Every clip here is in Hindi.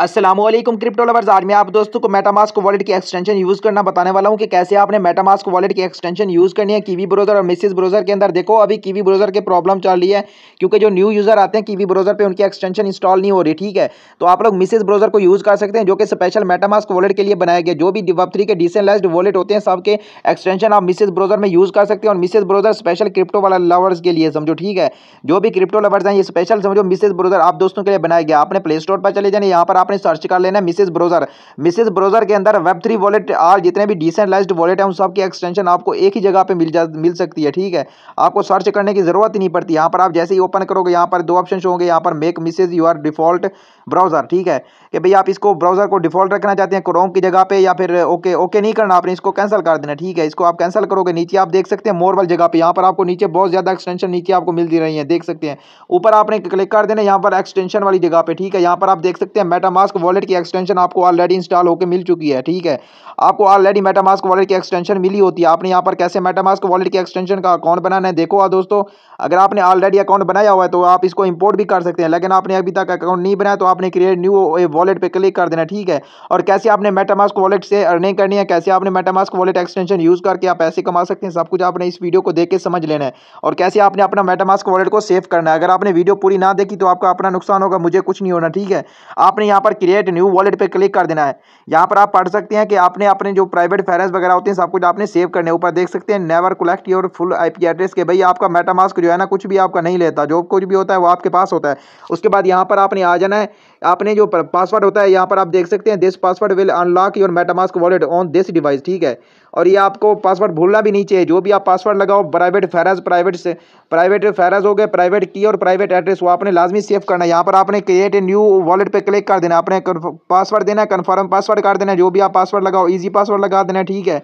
असलम क्रिप्टो लवर्स आज मैं आप दोस्तों को मेटामास्क वॉलेट की एक्सटेंशन यूज़ करना बताने वाला हूँ कि कैसे आपने मेटामास्क वॉलेट की एक्सटेंशन यूज़ करनी है कीवी ब्राउज़र और मिसिस ब्राउज़र के अंदर देखो अभी कीवी ब्राउज़र के प्रॉब्लम चल रही है क्योंकि जो न्यू यूज़र आते हैं कीवी ब्राउज़र पे उनकी एक्सटेंशन इंस्टॉल नहीं हो रही ठीक है तो आप लोग मिसिस ब्राउज़र को यूज़ कर सकते हैं जो कि स्पेशल मेटामास्क वॉलेट के लिए बनाया गया जो भी वेब थ्री के डिसेंटलाइज वॉलेट होते हैं सबके एक्सटेंशन आप मिसिस ब्राउज़र में यूज़ कर सकते हैं और मिसिस ब्राउज़र स्पेशल क्रिप्टो वाला लवर्स के लिए समझो ठीक है जो भी क्रिप्टो लवर्स हैं ये स्पेशल समझो मिसिस ब्राउज़र आप दोस्तों के लिए बनाया गया आपने प्ले स्टोर पर चले जाने यहाँ पर आपने सर्च कर लेना है मिसेज ब्रोजर मिसेज ब्रोजर के अंदर वेब थ्री वॉलेट और जितने भी डिसेंटलाइज वॉलेट हैं उन सब की एक्सटेंशन आपको एक ही जगह पर मिल जा मिल सकती है ठीक है आपको सर्च करने की जरूरत ही नहीं पड़ती यहाँ पर आप जैसे ही ओपन करोगे यहाँ पर दो ऑप्शन होंगे यहाँ पर make Mises your default browser ठीक है कि भाई आप इसको ब्राउजर को डिफॉल्ट रखना चाहते हैं क्रोम की जगह पर या फिर ओके ओके नहीं करना आपने इसको कैंसिल कर देना ठीक है इसको आप कैंसिल करोगे नीचे आप देख सकते हैं मोर वाली जगह पर यहाँ पर आपको नीचे बहुत ज़्यादा एक्सटेंशन नीचे आपको मिल रही है देख सकते हैं ऊपर आपने क्लिक कर देना यहाँ पर एक्सटेंशन वाली जगह पर ठीक है यहाँ पर आप देख सकते हैं मेटा मेटामास्क वॉलेट की एक्सटेंशन आपको ऑलरेडी इंस्टॉल होकर मिल चुकी है ठीक है आपको ऑलरेडी मेटामास्क वॉलेट की एक्सटेंशन मिली होती है आपने यहाँ पर कैसे मेटामास्क वॉलेट की एक्सटेंशन का अकाउंट बनाना है देखो दोस्तों अगर आपने ऑलरेडी अकाउंट बनाया हुआ है तो आप इसको इम्पोर्ट भी कर सकते हैं लेकिन आपने अभी तक अकाउंट नहीं बनाया तो आपने क्रिएट न्यू वॉलेट पर क्लिक कर देना ठीक है और कैसे आपने मेटामास्क वॉलेट से अर्निंग करनी है कैसे आपने मेटामास्क वॉलेट एक्सटेंशन यूज़ करके आप पैसे कमा सकते हैं सब कुछ आपने इस वीडियो को देख के समझ लेना है और कैसे आपने अपना मेटामास्क वॉलेट को सेव करना है अगर आपने वीडियो पूरी ना देखी तो आपका अपना नुकसान होगा मुझे कुछ नहीं होना ठीक है आपने यहाँ पर क्रिएट न्यू वॉलेट पर क्लिक कर देना है यहाँ पर आप पढ़ सकते हैं कि आपने अपने जो प्राइवेट फेरेंस वगैरह होते हैं सब कुछ आपने सेव करने ऊपर देख सकते हैं never collect your full IP address के भाई आपका मेटामास्क जो है ना कुछ भी आपका नहीं लेता जो कुछ भी होता है वो आपके पास होता है उसके बाद यहाँ पर आपने आ जाना है आपने जो पासवर्ड होता है यहाँ पर आप देख सकते हैं this password will unlock your MetaMask wallet on this device ठीक है और ये आपको पासवर्ड भूलना भी नहीं चाहिए जो भी आप पासवर्ड लगाओ प्राइवेट फैराज प्राइवेट से प्राइवेट फैराज हो गए प्राइवेट की और प्राइवेट एड्रेस वो आपने लाजमी सेव करना है यहाँ पर आपने क्रिएट ए न्यू वॉलेट पर क्लिक कर देना आपने पासवर्ड देना है कन्फर्म पासवर्ड कर देना है जो भी आप पासवर्ड लगाओ ईजी पासवर्ड लगा देना है ठीक है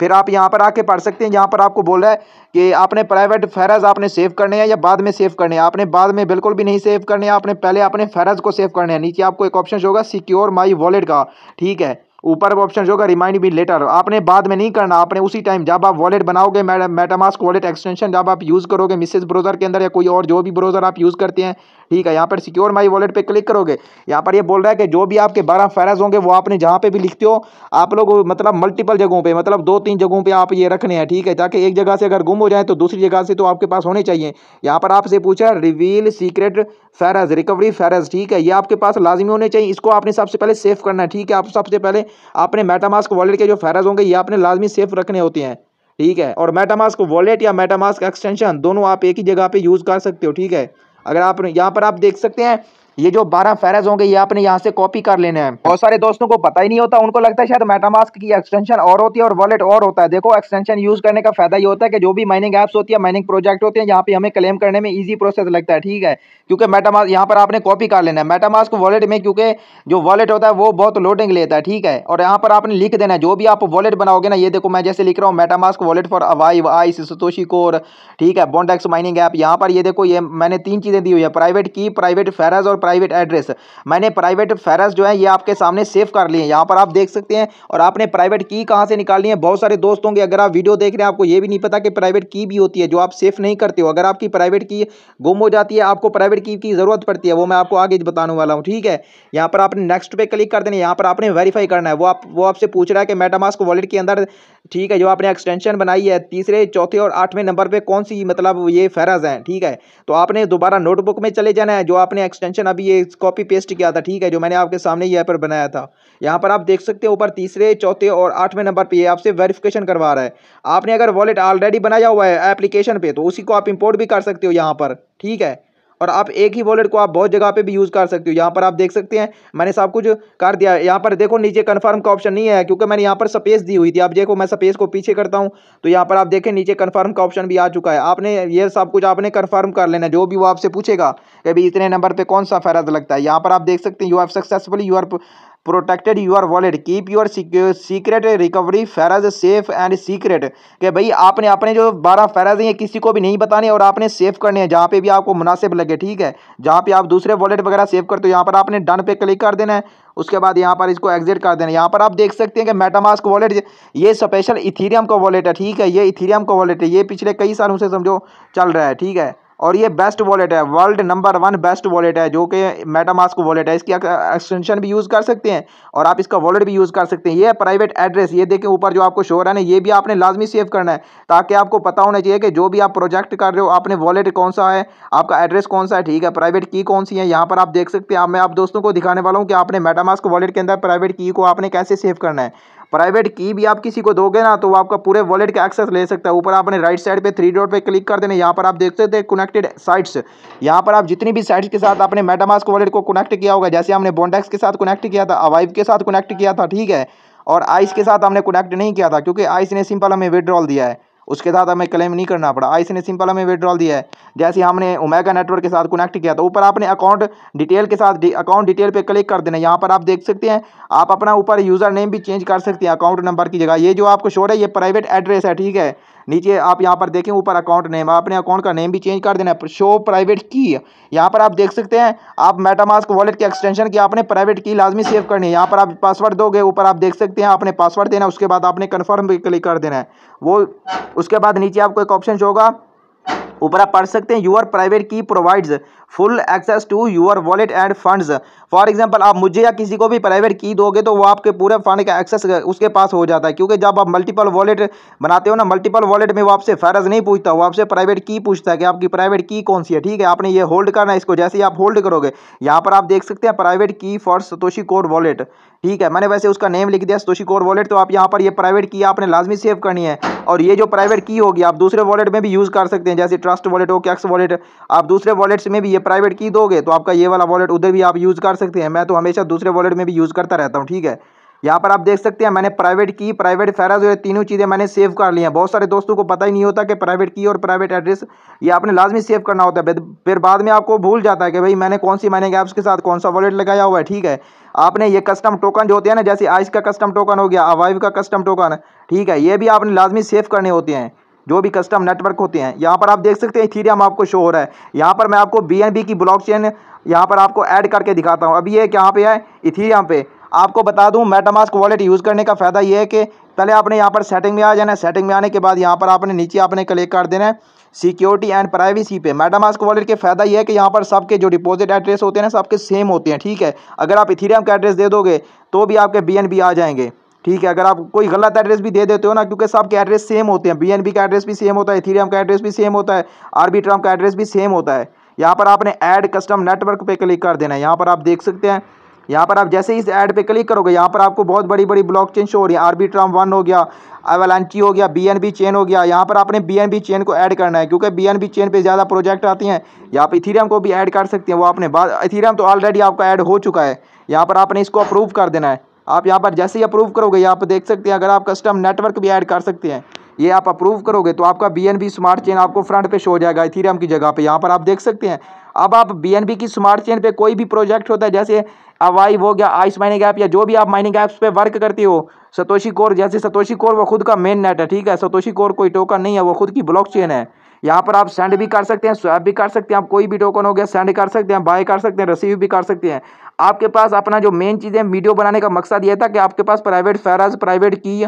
फिर आप यहाँ पर आके पढ़ सकते हैं यहाँ पर आपको बोल रहा है कि आपने प्राइवेट फेरज आपने सेव करने हैं या बाद में सेव करने हैं आपने बाद में बिल्कुल भी नहीं सेव करने हैं आपने पहले अपने फैरज को सेव करने हैं नीचे आपको एक ऑप्शन होगा सिक्योर माई वॉलेट का ठीक है ऊपर ऑप्शन जो होगा रिमाइंड भी लेटर आपने बाद में नहीं करना आपने उसी टाइम जब आप वॉलेट बनाओगे मेटामास्क वॉलेट एक्सटेंशन जब आप यूज़ करोगे मिसेज ब्राउजर के अंदर या कोई और जो भी ब्राउजर आप यूज़ करते हैं ठीक है यहाँ पर सिक्योर माई वॉलेट पे क्लिक करोगे यहाँ पर ये बोल रहा है कि जो भी आपके बारह फैरज होंगे वो आपने जहाँ पे भी लिखते हो आप लोग मतलब मल्टीपल जगहों पर मतलब दो तीन जगहों पर आप ये रखने हैं ठीक है ताकि एक जगह से अगर गुम हो जाए तो दूसरी जगह से तो आपके पास होने चाहिए यहाँ पर आपसे पूछा reveal secret phrase recovery phrase ठीक है ये आपके पास लाजमी होने चाहिए इसको आपने सबसे पहले सेव करना है ठीक है आप सबसे पहले आपने मेटामास्क वॉलेट के जो फैराज होंगे ये आपने लाजमी सेफ रखने होते हैं ठीक है और मेटामास्क वॉलेट या मेटामास्क एक्सटेंशन दोनों आप एक ही जगह पर यूज़ कर सकते हो ठीक है अगर आप यहाँ पर आप देख सकते हैं ये जो बारह फेरेज होंगे ये आपने यहाँ से कॉपी कर लेने हैं बहुत सारे दोस्तों को पता ही नहीं होता उनको लगता है शायद मेटामास्क की एक्सटेंशन और होती है और वॉलेट और होता है देखो एक्सटेंशन यूज करने का फायदा ये होता है कि जो भी माइनिंग एप्स होती है माइनिंग प्रोजेक्ट होते हैं यहाँ पे हमें क्लेम करने में ईजी प्रोसेस लगता है ठीक है क्योंकि मेटामास्क यहाँ पर आपने कॉपी कर लेना है मेटामास्क वॉलेट में क्योंकि जो वॉलेट होता है वो बहुत लोडिंग लेता है ठीक है और यहाँ पर आपने लिख देना है जो भी आप वॉलेट बनाओगे ना ये देखो मैं जैसे लिख रहा हूँ MetaMask wallet for Avive Ice Satoshi Core ठीक है बॉन्डेक्स माइनिंग ऐप यहाँ पर ये देखो ये मैंने तीन चीज़ें दी हुई है प्राइवेट की प्राइवेट फेरज और प्राइवेट एड्रेस मैंने प्राइवेट फेरस जो है ये आपके सामने सेव कर लिए यहाँ पर आप देख सकते हैं और आपने प्राइवेट की कहाँ से निकालनी है बहुत सारे दोस्तों होंगे अगर आप वीडियो देख रहे हैं आपको ये भी नहीं पता कि प्राइवेट की भी होती है जो आप सेफ नहीं करते हो अगर आपकी प्राइवेट की गुम हो जाती है आपको प्राइवेट की की ज़रूरत पड़ती है वो मैं आपको आगे बताने वाला हूँ ठीक है यहाँ पर आपने नेक्स्ट पे क्लिक कर देने यहाँ पर आपने वेरीफाई करना है वो आप वो आपसे पूछ रहा है कि मेटामास्क वॉलेट के अंदर ठीक है जो आपने एक्सटेंशन बनाई है तीसरे चौथे और आठवें नंबर पर कौन सी मतलब ये फेराज हैं ठीक है तो आपने दोबारा नोटबुक में चले जाना है जो आपने एक्सटेंशन अभी ये कॉपी पेस्ट किया था ठीक है जो मैंने आपके सामने ये पर बनाया था यहाँ पर आप देख सकते हो ऊपर तीसरे चौथे और आठवें नंबर पे ये आपसे वेरिफिकेशन करवा रहा है आपने अगर वॉलेट ऑलरेडी बनाया हुआ है एप्लीकेशन पे तो उसी को आप इंपोर्ट भी कर सकते हो यहाँ पर ठीक है और आप एक ही वॉलेट को आप बहुत जगह पे भी यूज़ कर सकते हो यहाँ पर आप देख सकते हैं मैंने सब कुछ कर दिया यहाँ पर देखो नीचे कन्फर्म का ऑप्शन नहीं है क्योंकि मैंने यहाँ पर स्पेस दी हुई थी आप देखो मैं स्पेस को पीछे करता हूँ तो यहाँ पर आप देखें नीचे कन्फर्म का ऑप्शन भी आ चुका है आपने ये सब कुछ आपने कन्फर्म कर लेना जो भी वो आपसे पूछेगा कि भाई इतने नंबर पर कौन सा फ़र्द लगता है यहाँ पर आप देख सकते हैं you have successful you are protected your wallet keep your secret recovery phrase safe and secret कि भाई आपने अपने जो बारह फैराज हैं किसी को भी नहीं बताने और आपने सेव करने हैं जहाँ पे भी आपको मुनासिब लगे ठीक है जहाँ पे आप दूसरे वॉलेट वगैरह सेव करते हो यहाँ पर आपने डन पे क्लिक कर देना है उसके बाद यहाँ पर इसको एग्जिट कर देना यहाँ पर आप देख सकते हैं कि मेटामास्क वॉलेट ये स्पेशल इथीरियम का वॉलेट है ठीक है ये इथीरियम का वॉलेट है ये पिछले कई सालों से समझो चल रहा है ठीक है और ये बेस्ट वॉलेट है world number one best wallet है जो कि मेटामास्क वॉलेट है इसकी एक्सटेंशन भी यूज़ कर सकते हैं और आप इसका वॉलेट भी यूज़ कर सकते हैं ये प्राइवेट एड्रेस ये देखें ऊपर जो आपको शोर है ना ये भी आपने लाजमी सेव करना है ताकि आपको पता होना चाहिए कि जो भी आप प्रोजेक्ट कर रहे हो आपने वॉलेट कौन सा है आपका एड्रेस कौन सा है ठीक है प्राइवेट की कौन सी है यहाँ पर आप देख सकते हैं मैं आप दोस्तों को दिखाने वाला हूँ कि आपने मेटामास्क वॉलेट के अंदर प्राइवेट की को आपने कैसे सेव करना है प्राइवेट की भी आप किसी को दोगे ना तो वो आपका पूरे वॉलेट का एक्सेस ले सकता है ऊपर आपने राइट साइड पे थ्री डॉट पे क्लिक कर देना यहाँ पर आप देख सकते हैं कनेक्टेड साइट्स यहाँ पर आप जितनी भी साइट्स के साथ आपने मेटामास्क वॉलेट को कनेक्ट किया होगा जैसे हमने बॉन्डेक्स के साथ कनेक्ट किया था अवाइव के साथ कनेक्ट किया था ठीक है और आइस के साथ हमने कनेक्ट नहीं किया था क्योंकि आइस ने सिंपल हमें विड्रॉल दिया है उसके साथ हमें क्लेम नहीं करना पड़ा आई ने सिंपल हमें विड्रॉल दिया है जैसे हमने ओमेगा नेटवर्क के साथ कनेक्ट किया तो ऊपर आपने अकाउंट डिटेल के साथ अकाउंट डिटेल पर क्लिक कर देना यहाँ पर आप देख सकते हैं आप अपना ऊपर यूज़र नेम भी चेंज कर सकते हैं अकाउंट नंबर की जगह ये जो आपको शोर है ये प्राइवेट एड्रेस है ठीक है नीचे आप यहाँ पर देखें ऊपर अकाउंट नेम आपने अकाउंट का नेम भी चेंज कर देना है शो प्राइवेट की यहाँ पर आप देख सकते हैं आप मेटामास्क वॉलेट के एक्सटेंशन की आपने प्राइवेट की लाजमी सेव करनी है यहाँ पर आप पासवर्ड दोगे ऊपर आप देख सकते हैं आपने पासवर्ड देना उसके बाद आपने कन्फर्म भी क्लिक कर देना है वो उसके बाद नीचे आपको एक ऑप्शन होगा ऊपर आप पढ़ सकते हैं your private key provides full access to your wallet and funds for example आप मुझे या किसी को भी प्राइवेट की दोगे तो वो आपके पूरे फंड का एक्सेस उसके पास हो जाता है क्योंकि जब आप मल्टीपल वॉलेट बनाते हो ना मल्टीपल वॉलेट में वो आपसे फ़र्ज नहीं पूछता वो आपसे प्राइवेट की पूछता है कि आपकी प्राइवेट की कौन सी है ठीक है आपने ये होल्ड करना है इसको जैसे ही आप होल्ड करोगे यहाँ पर आप देख सकते हैं प्राइवेट की फॉर सतोशी कोड वॉलेट ठीक है मैंने वैसे उसका नेम लिख दिया सतोशी कोड वॉलेट तो आप यहाँ पर ये प्राइवेट की आपने लाजमी सेव करनी है और ये जो प्राइवेट की होगी आप दूसरे वॉलेट में भी यूज़ कर सकते हैं जैसे ट्रस्ट वॉलेट हो कैक्स वॉलेट आप दूसरे वॉलेट्स में भी ये प्राइवेट की दोगे तो आपका ये वाला वॉलेट उधर भी आप यूज़ कर सकते हैं मैं तो हमेशा दूसरे वॉलेट में भी यूज़ करता रहता हूँ ठीक है यहाँ पर आप देख सकते हैं मैंने प्राइवेट की प्राइवेट फैराज और तीनों चीज़ें मैंने सेव कर ली हैं बहुत सारे दोस्तों को पता ही नहीं होता कि प्राइवेट की और प्राइवेट एड्रेस ये आपने लाजमी सेव करना होता है फिर बाद में आपको भूल जाता है कि भाई मैंने कौन सी मैंने ऐप्स के साथ कौन सा वॉलेट लगाया हुआ है ठीक है आपने ये कस्टम टोकन जो होते हैं ना जैसे आइस का कस्टम टोकन हो गया अवाइव का कस्टम टोकन ठीक है ये भी आपने लाजमी सेव करने होते हैं जो भी कस्टम नेटवर्क होते हैं यहाँ पर आप देख सकते हैं थीरियम आपको शो हो रहा है यहाँ पर मैं आपको बी की चेन यहाँ पर आपको ऐड करके दिखाता हूँ अभी ये यहाँ पे है इथीरियम पे आपको बता दूँ मेटामास्क वॉलेट यूज़ करने का फ़ायदा ये है कि पहले आपने यहाँ पर सेटिंग में आ जाना है सेटिंग में आने के बाद यहाँ पर आपने नीचे आपने क्लिक कर देना है सिक्योरिटी एंड प्राइवेसी पे मेटामास्क वॉलेट के फ़ायदा ये है कि यहाँ पर सबके जो डिपॉजिट एड्रेस होते हैं ना सबके सेम होते हैं ठीक है अगर आप इथीरियम का एड्रेस दे दोगे तो भी आपके बी आ जाएंगे ठीक है अगर आप कोई गलत एड्रेस भी दे देते हो ना क्योंकि सबके एड्रेस सेम होते हैं बीएनबी का एड्रेस भी सेम होता है इथीरियम का एड्रेस भी सेम होता है ट्राम का एड्रेस भी सेम होता है यहाँ पर आपने ऐड कस्टम नेटवर्क पे क्लिक कर देना है यहाँ पर आप देख सकते हैं यहाँ पर आप जैसे ही इस ऐड पे क्लिक करोगे यहाँ पर आपको बहुत बड़ी बड़ी ब्लॉक चेन शो हो रही है ट्राम वन हो गया एवलांची हो गया बीएनबी चेन हो गया यहाँ पर आपने बीएनबी चेन को ऐड करना है क्योंकि बीएनबी चेन पे ज़्यादा प्रोजेक्ट आती हैं यहाँ पर इथीरियम को भी ऐड कर सकते हैं वो आपने बाद इथीरियम तो ऑलरेडी आपका ऐड हो चुका है यहाँ पर आपने इसको अप्रूव कर देना है आप यहाँ पर जैसे ही अप्रूव करोगे यहाँ पर देख सकते हैं अगर आप कस्टम नेटवर्क भी ऐड कर सकते हैं ये आप अप्रूव करोगे तो आपका बी स्मार्ट चेन आपको फ्रंट पे शो हो जाएगा इथीरियम की जगह पे यहाँ पर आप देख सकते हैं अब आप बी की स्मार्ट चेन पे कोई भी प्रोजेक्ट होता है जैसे अवाइव हो गया आइस माइनिंग ऐप या जो भी आप माइनिंग ऐप्स पे वर्क करते हो सतोशी कोर जैसे सतोशी कोर वो खुद का मेन नेट है ठीक है सतोशी कोर कोई टोकन नहीं है वो खुद की ब्लॉक चेन है यहाँ पर आप सेंड भी कर सकते हैं स्वैप भी कर सकते हैं आप कोई भी टोकन हो गया सेंड कर सकते हैं बाय कर सकते हैं रिसीव भी कर सकते हैं आपके पास अपना जो मेन चीज़ है वीडियो बनाने का मकसद ये था कि आपके पास प्राइवेट फेराज प्राइवेट की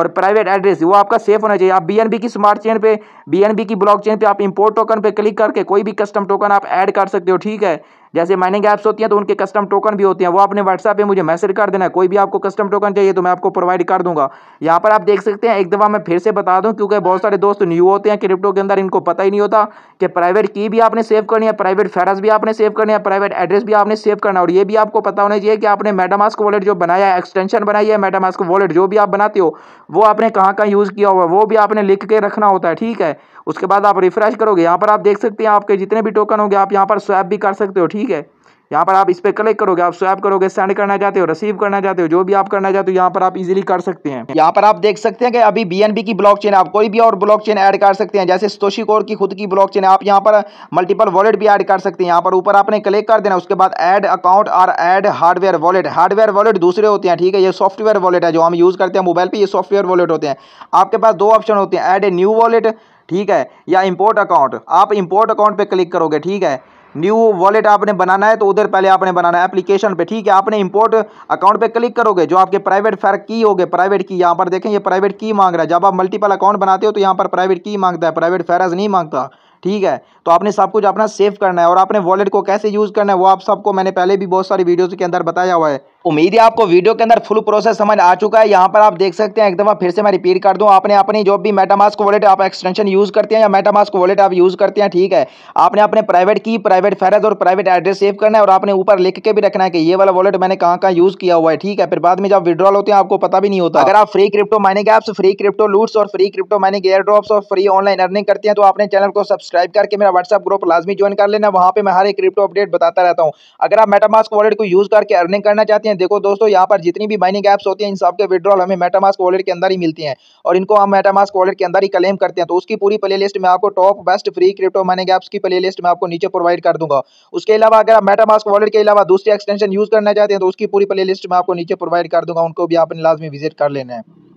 और प्राइवेट एड्रेस वो आपका सेफ होना चाहिए आप बीएनबी की स्मार्ट चेन पे बीएनबी की ब्लॉक चेन पे आप इंपोर्ट टोकन पे क्लिक करके कोई भी कस्टम टोकन आप ऐड कर सकते हो ठीक है जैसे माइनिंग ऐप्स होती हैं तो उनके कस्टम टोकन भी होते हैं वो अपने व्हाट्सएप पर मुझे मैसेज कर देना है कोई भी आपको कस्टम टोकन चाहिए तो मैं आपको प्रोवाइड कर दूंगा यहाँ पर आप देख सकते हैं एक दफ़ा मैं फिर से बता दूँ क्योंकि बहुत सारे दोस्त न्यू होते हैं क्रिप्टो के अंदर इनको पता ही नहीं होता कि प्राइवेट की भी आपने सेव करनी है प्राइवेट फेरस भी आपने सेव करनी है प्राइवेट एड्रेस भी आपने सेव करना और ये भी आपको पता होना चाहिए कि आपने मेटामास्क वॉलेट जो बनाया है एक्सटेंशन बनाई है मेटामास्क वॉलेट जो भी आप बनाते हो वो आपने कहाँ कहाँ यूज़ किया हुआ है वो भी आपने लिख के रखना होता है ठीक है उसके बाद आप रिफ्रेश करोगे यहाँ पर आप देख सकते हैं आपके जितने भी टोकन होंगे आप यहाँ पर स्वैप भी कर सकते हो ठीक है यहाँ पर आप इस पर क्लिक करोगे आप स्वैप करोगे सेंड करना चाहते हो रिसीव करना चाहते हो जो भी आप करना चाहते हो यहाँ पर आप इजीली कर सकते हैं यहाँ पर आप देख सकते हैं कि अभी बीएनबी की ब्लॉकचेन आप कोई भी और ब्लॉकचेन ऐड कर सकते हैं जैसे स्तोशी कोर की खुद की ब्लॉकचेन आप यहाँ पर मल्टीपल वॉलेट भी ऐड कर सकते हैं यहाँ पर ऊपर आपने क्लिक कर देना उसके बाद एड अकाउंट और add hardware wallet hardware wallet दूसरे होते हैं ठीक है ये सॉफ्टवेयर वॉलेट है जो हम यूज़ करते हैं मोबाइल पर ये सॉफ्टवेयर वॉलेट होते हैं आपके पास दो ऑप्शन होते हैं एड ए न्यू वॉलेट ठीक है या इम्पोर्ट अकाउंट आप इम्पोर्ट अकाउंट पर क्लिक करोगे ठीक है न्यू वॉलेट आपने बनाना है तो उधर पहले आपने बनाना है एप्लीकेशन पे ठीक है आपने इंपोर्ट अकाउंट पे क्लिक करोगे जो आपके प्राइवेट फैर की हो गए प्राइवेट की यहाँ पर देखें ये प्राइवेट की मांग रहा है जब आप मल्टीपल अकाउंट बनाते हो तो यहाँ पर प्राइवेट की मांगता है प्राइवेट फैरज नहीं मांगता ठीक है तो आपने सब कुछ अपना सेव करना है और आपने वॉलेट को कैसे यूज़ करना है वो आप सबको मैंने पहले भी बहुत सारी वीडियोज़ के अंदर बताया हुआ है उम्मीद है आपको वीडियो के अंदर फुल प्रोसेस समझ आ चुका है यहाँ पर आप देख सकते हैं एक दफ़ा फिर से मैं रिपीट कर दूँ आपने अपनी जो भी मेटामास्क वॉलेट आप एक्सटेंशन यूज़ करते हैं या मेटामास्क वॉलेट आप यूज़ करते हैं ठीक है आपने अपने प्राइवेट की प्राइवेट फहरत और प्राइवेट एड्रेस सेव करना है और आपने ऊपर लिख के भी रखना है कि ये वाला वॉलेट मैंने कहाँ कहाँ यूज़ किया हुआ है ठीक है फिर बाद में जब विड्रॉल होते हैं आपको पता भी नहीं होता अगर आप free crypto mining apps free crypto loots और free crypto mining airdrops और फ्री ऑनलाइन अर्निंग करते हैं तो आपने चैनल को सब्सक्राइब करके मेरा व्हाट्सअप ग्रुप लाजमी ज्वाइन कर लेना वहाँ पर मैं हर एक क्रिप्टो अपडेट बताता रहता हूँ अगर आप मेटामास्क वॉलेट को यूज़ करके अर्निंग करना चाहते हैं हैं देखो दोस्तों यहाँ पर जितनी भी माइनिंग ऐप्स होती हैं इन सबके विड्रॉल हमें मेटामास्क वॉलेट के अंदर ही मिलती हैं और इनको हम मेटामास्क वॉलेट के अंदर ही क्लेम करते हैं तो उसकी पूरी प्ले लिस्ट में आपको top best free crypto mining apps की प्ले लिस्ट में आपको नीचे प्रोवाइड कर दूंगा उसके अलावा अगर आप मेटामास्क वॉलेट के अलावा दूसरी एक्सटेंशन यूज़ करना चाहते हैं तो उसकी पूरी प्ले लिस्ट मैं आपको नीचे प्रोवाइड कर दूंगा उनको भी आपने लाजमी विजिट कर लेना है